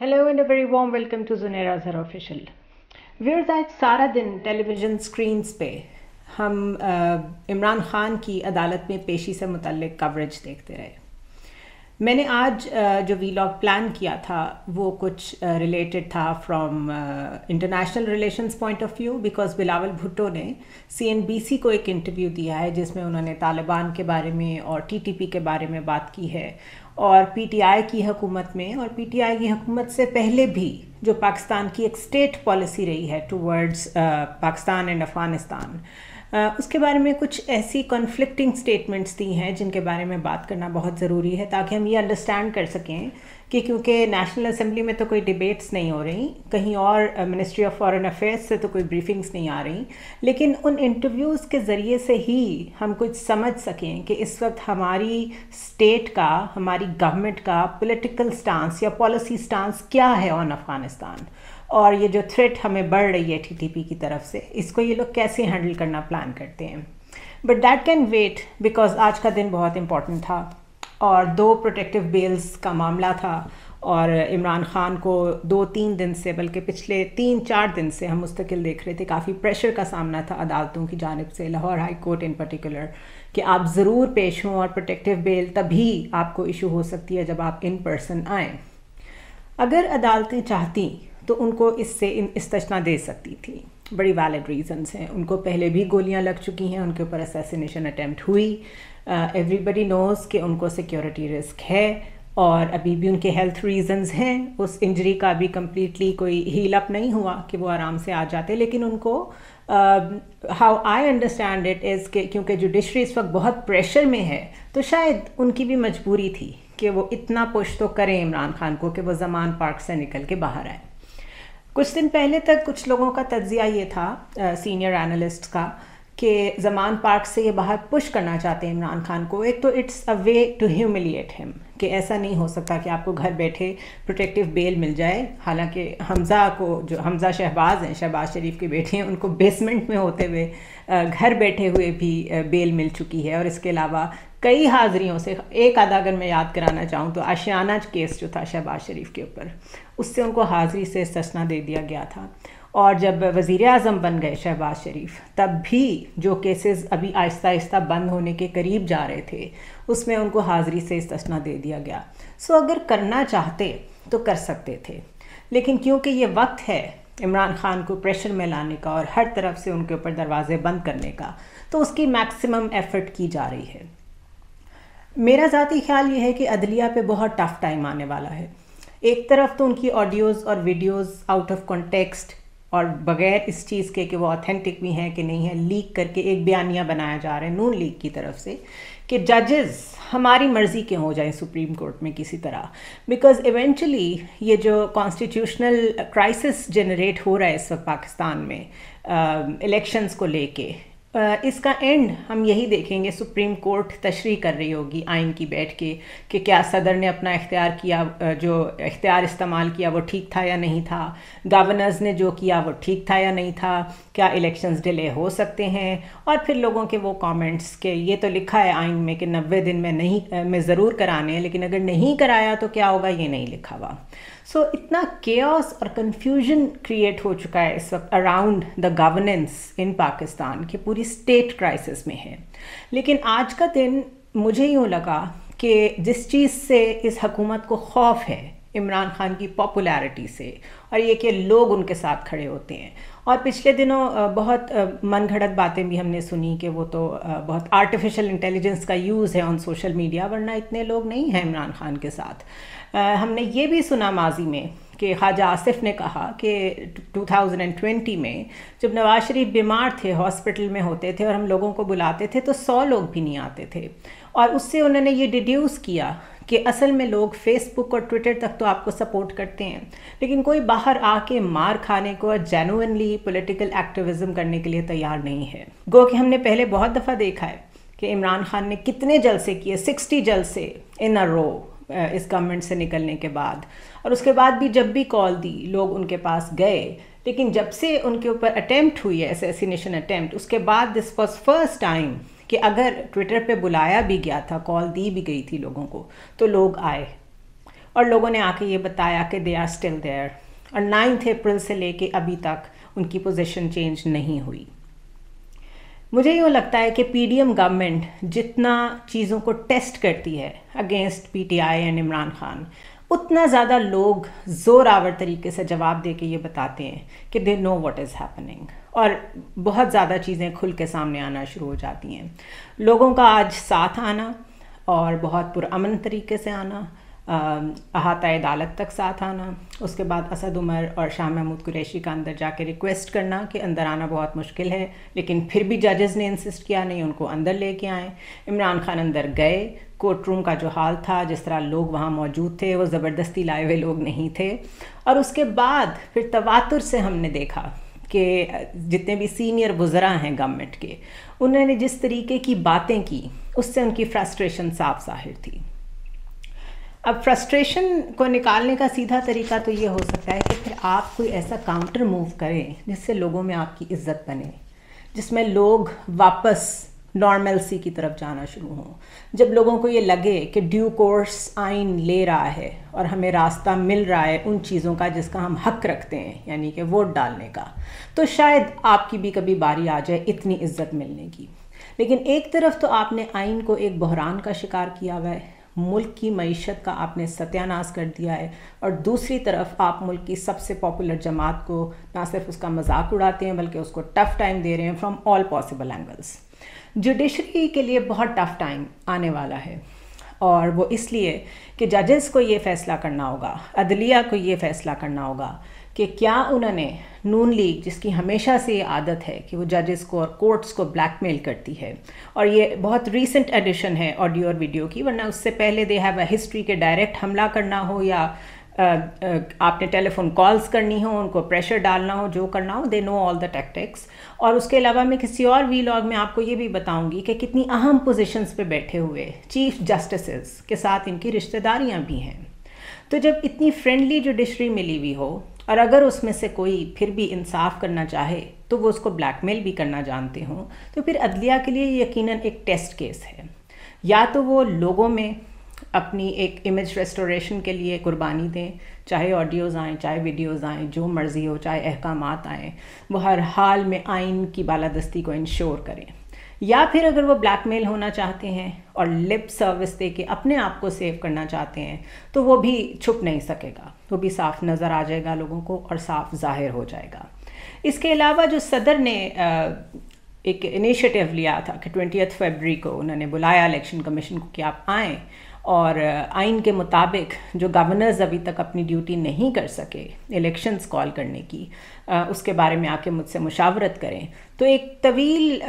hello and a very warm welcome to जुनेरा जर official viewers आज सारा दिन टेलीविज़न स्क्रीन्स पे हम इमरान ख़ान की अदालत में पेशी से मुतल कवरेज देखते रहे मैंने आज जो वीलॉग प्लान किया था वो कुछ रिलेटेड था from international relations point of view because Bilawal Bhutto ने सीएनबीसी को एक इंटरव्यू दिया है जिसमें उन्होंने तालिबान के बारे में और टीटीपी के बारे में बात की है और पीटीआई की हुकूमत में और पीटीआई की हुकूमत से पहले भी जो पाकिस्तान की एक स्टेट पॉलिसी रही है towards uh, Pakistan and Afghanistan उसके बारे में कुछ ऐसी कॉन्फ्लिक्टिंग स्टेटमेंट्स दी हैं जिनके बारे में बात करना बहुत ज़रूरी है ताकि हम ये अंडरस्टैंड कर सकें कि क्योंकि नेशनल असम्बली में तो कोई डिबेट्स नहीं हो रही कहीं और मिनिस्ट्री ऑफ फॉरेन अफेयर्स से तो कोई ब्रीफिंग्स नहीं आ रही लेकिन उन इंटरव्यूज़ के ज़रिए से ही हम कुछ समझ सकें कि इस वक्त हमारी स्टेट का हमारी गवर्नमेंट का पॉलिटिकल स्टांस या पॉलिसी स्टांस क्या है ऑन अफ़गानिस्तान और ये जो थ्रेट हमें बढ़ रही है टी की तरफ से इसको ये लोग कैसे हैंडल करना प्लान करते हैं but that can wait because आज का दिन बहुत इम्पॉर्टेंट था और दो प्रोटेक्टिव बेल्स का मामला था और इमरान खान को दो तीन दिन से बल्कि पिछले तीन चार दिन से हम मुस्तकिल देख रहे थे काफ़ी प्रेशर का सामना था अदालतों की जानब से Lahore high court in particular कि आप ज़रूर पेश हों और प्रोटेक्टिव बेल तभी आपको इशू हो सकती है जब आप इन पर्सन आएँ अगर अदालतें चाहती तो उनको इससे इस्तना दे सकती थी बड़ी वैलिड रीजंस हैं उनको पहले भी गोलियां लग चुकी हैं उनके ऊपर असेसिनेशन अटैम्प्ट हुई एवरीबडी नोज़ कि उनको सिक्योरिटी रिस्क है और अभी भी उनके हेल्थ रीजंस हैं उस इंजरी का भी कम्प्लीटली कोई हील अप नहीं हुआ कि वो आराम से आ जाते लेकिन उनको how I understand it is के क्योंकि जुडिशरी इस वक्त बहुत प्रेशर में है तो शायद उनकी भी मजबूरी थी कि वो इतना पुश तो करें इमरान खान को कि वो जमान पार्क से निकल के बाहर आए कुछ दिन पहले तक कुछ लोगों का तजिया ये था सीनियर एनालिस्ट का कि जमान पार्क से ये बाहर पुश करना चाहते हैं इमरान खान को एक तो it's a way to humiliate him कि ऐसा नहीं हो सकता कि आपको घर बैठे प्रोटेक्टिव बेल मिल जाए हालांकि हमज़ा को जो हमज़ा शहबाज हैं शहबाज शरीफ के बेटे हैं उनको बेसमेंट में होते हुए घर बैठे हुए भी बेल मिल चुकी है और इसके अलावा कई हाज़रियों से एक आधा अगर मैं याद कराना चाहूँ तो आशियाना केस जो था शहबाज शरीफ के ऊपर उससे उनको हाज़री से सस्ना दे दिया गया था और जब वज़ी अजम बन गए शहबाज शरीफ तब भी जो केसेस अभी आहिस्ता आहिस्ता बंद होने के करीब जा रहे थे उसमें उनको हाज़िरी से इस्तना दे दिया गया सो अगर करना चाहते तो कर सकते थे लेकिन क्योंकि ये वक्त है इमरान खान को प्रेशर में लाने का और हर तरफ से उनके ऊपर दरवाजे बंद करने का तो उसकी मैक्सिमम एफ़र्ट की जा रही है मेरा ज़ाती ख्याल ये है कि अदलिया पे बहुत टफ़ टाइम आने वाला है एक तरफ तो उनकी ऑडियोज़ और वीडियोज़ आउट ऑफ कॉन्टेक्स्ट और बगैर इस चीज़ के कि वो ऑथेंटिक भी हैं कि नहीं है लीक करके एक बयानिया बनाया जा रहा है नून लीग की तरफ से कि जजेस हमारी मर्ज़ी के हो जाए सुप्रीम कोर्ट में किसी तरह बिकॉज इवेंचुअली ये जो कॉन्स्टिट्यूशनल क्राइसिस जनरेट हो रहा है इस वक्त पाकिस्तान में इलेक्शंस को लेके इसका एंड हम यही देखेंगे सुप्रीम कोर्ट तशरी कर रही होगी आइन की बैठ के कि क्या सदर ने अपना इख्तियार किया जो इख्तियार इस्तेमाल किया वो ठीक था या नहीं था गवर्नर्स ने जो किया वो ठीक था या नहीं था क्या इलेक्शंस डिले हो सकते हैं और फिर लोगों के वो कमेंट्स के ये तो लिखा है आइन में कि नब्बे दिन में नहीं में ज़रूर कराने हैं लेकिन अगर नहीं कराया तो क्या होगा ये नहीं लिखा हुआ सो so, इतना केयस और कन्फ्यूजन क्रिएट हो चुका है इस वक्त around the governance in Pakistan की पूरी स्टेट क्राइसिस में है लेकिन आज का दिन मुझे यूँ लगा कि जिस चीज़ से इस हकूमत को खौफ है इमरान खान की पॉपुलैरिटी से और ये कि लोग उनके साथ खड़े होते हैं और पिछले दिनों बहुत मन घड़त बातें भी हमने सुनी कि वो तो बहुत आर्टिफिशियल इंटेलिजेंस का यूज़ है ऑन सोशल मीडिया वरना इतने लोग नहीं हैं इमरान खान के साथ हमने ये भी सुना माजी में कि ख्वाजा आसिफ ने कहा कि 2020 में जब नवाज शरीफ बीमार थे हॉस्पिटल में होते थे और हम लोगों को बुलाते थे तो सौ लोग भी नहीं आते थे और उससे उन्होंने ये डिड्यूस किया कि असल में लोग फेसबुक और ट्विटर तक तो आपको सपोर्ट करते हैं लेकिन कोई बाहर आके मार खाने को और जेनुनली पोलिटिकल एक्टिविज़म करने के लिए तैयार नहीं है गो कि हमने पहले बहुत दफ़ा देखा है कि इमरान खान ने कितने जलसे किए सिक्सटी जलसे इन अ रो इस गवर्नमेंट से निकलने के बाद और उसके बाद भी जब भी कॉल दी लोग उनके पास गए लेकिन जब से उनके ऊपर अटैम्प्ट हुई है असेसिनेशन अटैम्प्ट उसके बाद दिस वॉज फर्स्ट टाइम कि अगर ट्विटर पे बुलाया भी गया था कॉल दी भी गई थी लोगों को तो लोग आए और लोगों ने आके ये बताया कि दे आर स्टिल देयर और नाइन्थ अप्रैल से लेके अभी तक उनकी पोजीशन चेंज नहीं हुई मुझे यूँ लगता है कि पीडीएम गवर्नमेंट जितना चीज़ों को टेस्ट करती है against PTI and Imran Khan उतना ज़्यादा लोग जोरावर तरीके से जवाब दे के ये बताते हैं कि they know what is happening और बहुत ज़्यादा चीज़ें खुल के सामने आना शुरू हो जाती हैं लोगों का आज साथ आना और बहुत पुरान तरीके से आना अहाता अदालत तक साथ आना उसके बाद असद उमर और शाह महमूद कुरैशी का अंदर जाके रिक्वेस्ट करना कि अंदर आना बहुत मुश्किल है लेकिन फिर भी जजेस ने इंसिस्ट किया नहीं उनको अंदर लेके आए इमरान खान अंदर गए कोर्ट रूम का जो हाल था जिस तरह लोग वहाँ मौजूद थे वो ज़बरदस्ती लाए हुए लोग नहीं थे और उसके बाद फिर तवातुर से हमने देखा कि जितने भी सीनियर गुजरा हैं गवर्नमेंट के उन्होंने जिस तरीके की बातें की उससे उनकी फ्रस्ट्रेशन साफ जाहिर थी अब फ्रस्ट्रेशन को निकालने का सीधा तरीका तो ये हो सकता है कि फिर आप कोई ऐसा काउंटर मूव करें जिससे लोगों में आपकी इज्जत बने जिसमें लोग वापस नॉर्मलसी की तरफ जाना शुरू हो जब लोगों को ये लगे कि ड्यू कोर्स आइन ले रहा है और हमें रास्ता मिल रहा है उन चीज़ों का जिसका हम हक रखते हैं यानी कि वोट डालने का तो शायद आपकी भी कभी बारी आ जाए इतनी इज्जत मिलने की लेकिन एक तरफ तो आपने आइन को एक बहरान का शिकार किया हुआ है मुल्क की मीशत का आपने सत्यानाश कर दिया है और दूसरी तरफ आप मुल्क की सबसे पॉपुलर जमात को ना सिर्फ उसका मजाक उड़ाते हैं बल्कि उसको टफ़ टाइम दे रहे हैं from all possible angles judiciary के लिए बहुत टफ़ टाइम आने वाला है और वो इसलिए कि जजेस को ये फ़ैसला करना होगा अदलिया को ये फ़ैसला करना होगा कि क्या उन्होंने नून लीग जिसकी हमेशा से आदत है कि वो जजेस को और कोर्ट्स को ब्लैकमेल करती है और ये बहुत रीसेंट एडिशन है ऑडियो और वीडियो की वरना उससे पहले दे हैव अ हिस्ट्री के डायरेक्ट हमला करना हो या आपने टेलीफोन कॉल्स करनी हो उनको प्रेशर डालना हो जो करना हो they know all the tactics और उसके अलावा मैं किसी और वी लॉग में आपको ये भी बताऊंगी कि कितनी अहम पोजिशन पे बैठे हुए चीफ जस्टिसेस के साथ इनकी रिश्तेदारियाँ भी हैं तो जब इतनी फ्रेंडली जुडिशरी मिली हुई हो और अगर उसमें से कोई फिर भी इंसाफ करना चाहे तो वो उसको ब्लैकमेल भी करना जानते हों तो फिर अदलिया के लिए यकीन एक टेस्ट केस है या तो वो लोगों में अपनी एक इमेज रेस्टोरेशन के लिए कुर्बानी दें चाहे ऑडियोज़ आएँ चाहे वीडियोज़ आएँ जो मर्ज़ी हो चाहे अहकाम आएँ वो हर हाल में आइन की बालादस्ती को इंश्योर करें या फिर अगर वो ब्लैकमेल होना चाहते हैं और लिप सर्विस दे के अपने आप को सेव करना चाहते हैं तो वो भी छुप नहीं सकेगा वो भी साफ नज़र आ जाएगा लोगों को और साफ जाहिर हो जाएगा इसके अलावा जो सदर ने एक इनिशिएटिव लिया था कि ट्वेंटी फरवरी को उन्होंने बुलाया इलेक्शन कमीशन को कि आप आएँ और आइन के मुताबिक जो गवर्नर्स अभी तक अपनी ड्यूटी नहीं कर सके इलेक्शंस कॉल करने की उसके बारे में आके मुझसे मुशावरत करें तो एक तवील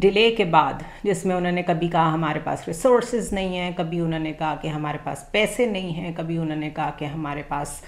डिले के बाद जिसमें उन्होंने कभी कहा हमारे पास रिसोर्स नहीं हैं कभी उन्होंने कहा कि हमारे पास पैसे नहीं हैं कभी उन्होंने कहा कि हमारे पास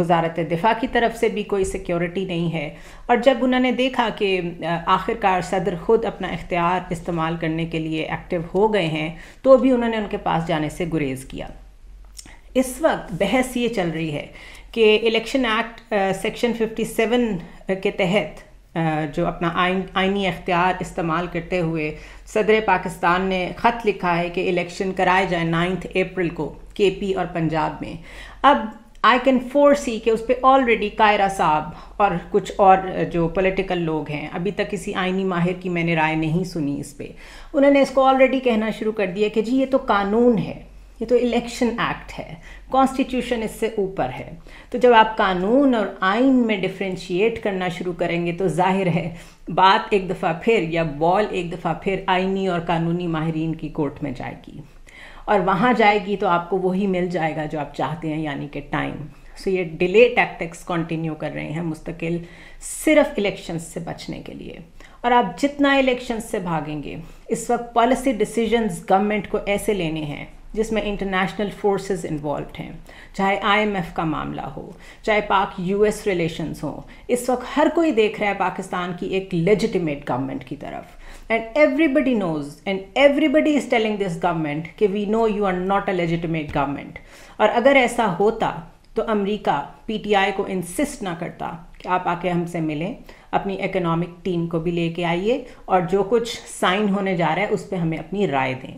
वजारत दिफा की तरफ से भी कोई सिक्योरिटी नहीं है और जब उन्होंने देखा कि आखिरकार सदर ख़ुद अपना इख्तियार इस्तेमाल करने के लिए एक्टिव हो गए हैं तो भी उन्होंने उनके पास जाने से गुरेज़ किया इस वक्त बहस ये चल रही है कि इलेक्शन एक्ट सेक्शन 57 के तहत जो अपना आइनी आइनी अख्तियार इस्तेमाल करते हुए सदर पाकिस्तान ने ख़त लिखा है कि इलेक्शन कराए जाए नाइन्थ अप्रैल को के पी और पंजाब में अब आई कैन फोर सी कि उस पर ऑलरेडी कायरा साहब और कुछ और जो पॉलिटिकल लोग हैं अभी तक किसी आइनी माहिर की मैंने राय नहीं सुनी इस पर उन्होंने इसको ऑलरेडी कहना शुरू कर दिया कि जी ये तो कानून है ये तो इलेक्शन एक्ट है कॉन्स्टिट्यूशन इससे ऊपर है तो जब आप कानून और आइन में डिफ्रेंशिएट करना शुरू करेंगे तो जाहिर है बात एक दफ़ा फिर या बॉल एक दफ़ा फिर आइनी और कानूनी माहरीन की कोर्ट में जाएगी और वहाँ जाएगी तो आपको वही मिल जाएगा जो आप चाहते हैं यानी कि टाइम सो ये डिले टैक्टिक्स कंटिन्यू कर रहे हैं मुस्तकिल सिर्फ इलेक्शंस से बचने के लिए और आप जितना इलेक्शंस से भागेंगे इस वक्त पॉलिसी डिसीजंस गवर्नमेंट को ऐसे लेने हैं जिसमें इंटरनेशनल फोर्सेस इन्वॉल्व हैं चाहे आईएमएफ का मामला हो चाहे पाक यूएस रिलेशंस हो इस वक्त हर कोई देख रहा है पाकिस्तान की एक लेजिटिमेट गवर्नमेंट की तरफ and everybody knows and everybody is telling this government कि we know you are not a legitimate government और अगर ऐसा होता तो अमरीका पी को इंसिस्ट ना करता कि आप आके हमसे मिलें अपनी इकोनॉमिक टीम को भी लेके आइए और जो कुछ साइन होने जा रहा है उस पर हमें अपनी राय दें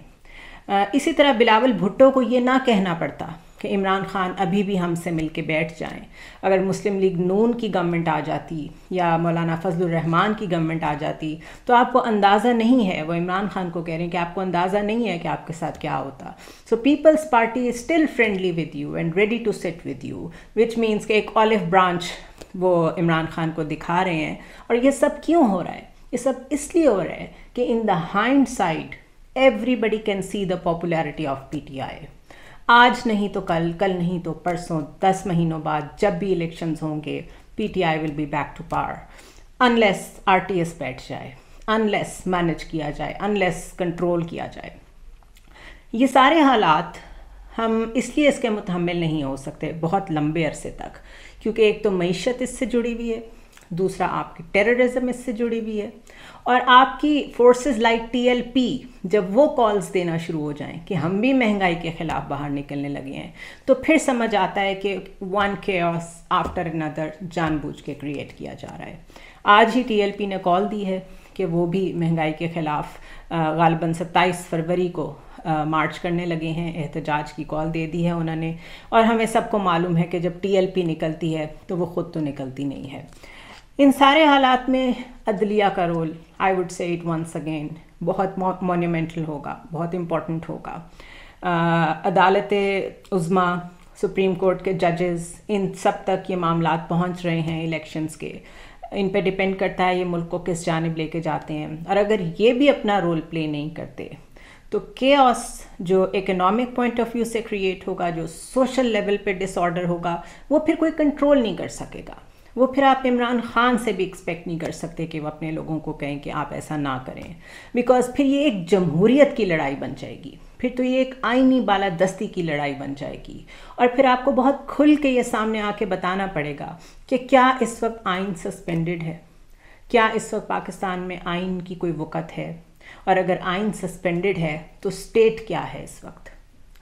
इसी तरह बिलावल भुट्टो को ये ना कहना पड़ता कि इमरान खान अभी भी हमसे मिल के बैठ जाएं अगर मुस्लिम लीग नून की गवर्नमेंट आ जाती या मौलाना फजलरहमान की गवर्नमेंट आ जाती तो आपको अंदाज़ा नहीं है वो इमरान खान को कह रहे हैं कि आपको अंदाज़ा नहीं है कि आपके साथ क्या होता सो peoples party is still friendly with you and ready to set with you which means के एक ऑलिव ब्रांच वो इमरान खान को दिखा रहे हैं और ये सब क्यों हो रहा है ये सब इसलिए हो रहा है कि in the hindsight everybody can see the popularity of PTI आज नहीं तो कल कल नहीं तो परसों दस महीनों बाद जब भी इलेक्शन होंगे P T I will be back to par unless R T S बैठ जाए अनलेस मैनेज किया जाए अनलेस कंट्रोल किया जाए ये सारे हालात हम इसलिए इसके मुतहमल नहीं हो सकते बहुत लंबे अरसे तक क्योंकि एक तो मीशत इससे जुड़ी हुई है दूसरा आपकी टेररिज्म इससे जुड़ी हुई है और आपकी फोर्सेस लाइक टीएलपी जब वो कॉल्स देना शुरू हो जाएं कि हम भी महंगाई के ख़िलाफ़ बाहर निकलने लगे हैं तो फिर समझ आता है कि वन के आफ्टर अनदर जानबूझ के क्रिएट किया जा रहा है आज ही टीएलपी ने कॉल दी है कि वो भी महंगाई के ख़िलाफ़ गालबन सत्ताईस फरवरी को मार्च करने लगे हैं एहतजाज की कॉल दे दी है उन्होंने और हमें सबको मालूम है कि जब टीएलपी निकलती है तो वो ख़ुद तो निकलती नहीं है इन सारे हालात में अदलिया का role I would say it once again बहुत मोन्यूमेंटल होगा बहुत इम्पोर्टेंट होगा अदालत उज़मा सुप्रीम कोर्ट के जजेस इन सब तक ये मामला पहुंच रहे हैं इलेक्शंस के इन पे डिपेंड करता है ये मुल्क को किस जानब लेके जाते हैं और अगर ये भी अपना रोल प्ले नहीं करते तो के जो इकोनॉमिक पॉइंट ऑफ व्यू से क्रिएट होगा जो सोशल लेवल पे डिसऑर्डर होगा वो फिर कोई कंट्रोल नहीं कर सकेगा वो फिर आप इमरान खान से भी एक्सपेक्ट नहीं कर सकते कि वो अपने लोगों को कहें कि आप ऐसा ना करें बिकॉज फिर ये एक जमहूरीत की लड़ाई बन जाएगी फिर तो ये एक आईनी दस्ती की लड़ाई बन जाएगी और फिर आपको बहुत खुल के ये सामने आके बताना पड़ेगा कि क्या इस वक्त आइन सस्पेंडेड है क्या इस वक्त पाकिस्तान में आइन की कोई वक़्त है और अगर आइन सस्पेंडेड है तो स्टेट क्या है इस वक्त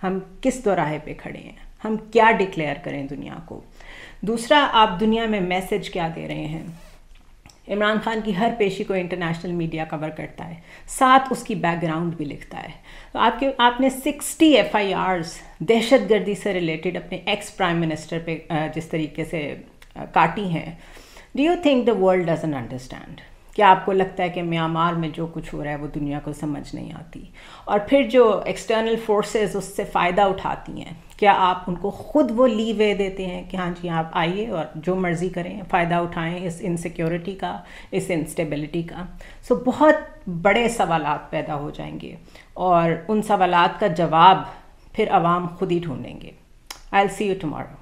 हम किस दौराहे पे खड़े हैं हम क्या डिक्लेयर करें दुनिया को दूसरा आप दुनिया में मैसेज क्या दे रहे हैं इमरान खान की हर पेशी को इंटरनेशनल मीडिया कवर करता है साथ उसकी बैकग्राउंड भी लिखता है तो आपके आपने 60 एफ आई आर्स दहशत गर्दी से रिलेटेड अपने एक्स प्राइम मिनिस्टर पे जिस तरीके से काटी हैं do you think the world doesn't understand क्या आपको लगता है कि म्यांमार में जो कुछ हो रहा है वो दुनिया को समझ नहीं आती और फिर जो एक्सटर्नल फोर्सेस उससे फ़ायदा उठाती हैं क्या आप उनको ख़ुद वो लीवे देते हैं कि हाँ जी आप आइए और जो मर्ज़ी करें फ़ायदा उठाएं इस इनसिक्योरिटी का इस इंस्टेबिलिटी का सो so, बहुत बड़े सवाल पैदा हो जाएंगे और उन सवाल का जवाब फिर आवाम खुद ही ढूँढेंगे I'll see you tomorrow